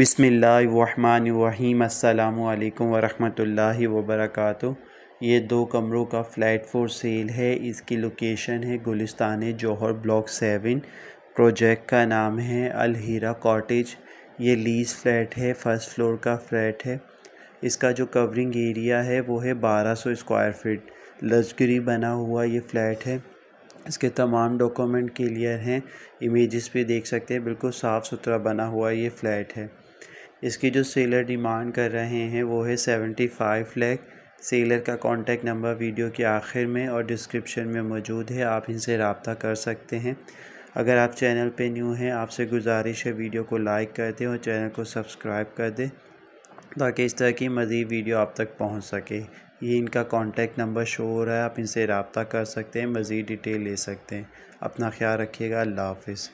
बिसमीम् अल्लाम वरहमतुल्लाहि वबरकू ये दो कमरों का फ़्लैट फॉर सेल है इसकी लोकेशन है Gulistan Jauhar block seven project का नाम है अलहीरा कॉटेज ये लीज फ्लैट है फर्स्ट फ्लोर का फ्लैट है इसका जो कवरिंग एरिया है वो है 1200 स्क्वायर फीट लग्जरी बना हुआ ये फ्लैट है इसके तमाम डॉक्यूमेंट क्लियर हैं इमेजेस पे देख सकते हैं बिल्कुल साफ़ सुथरा बना हुआ ये फ्लैट है इसकी जो सेलर डिमांड कर रहे हैं वो है सेवेंटी फाइव लैख सेलर का कांटेक्ट नंबर वीडियो के आखिर में और डिस्क्रिप्शन में मौजूद है आप इनसे रबता कर सकते हैं अगर आप चैनल पे न्यू हैं आपसे गुजारिश है वीडियो को लाइक कर दें और चैनल को सब्सक्राइब कर दें ताकि इस तरह की मज़ीद वीडियो आप तक पहुँच सके ये इनका कॉन्टेक्ट नंबर शो हो रहा है आप इनसे रबता कर सकते हैं मज़ीद डिटेल ले सकते हैं अपना ख्याल रखिएगा अल्लाह हाफिज़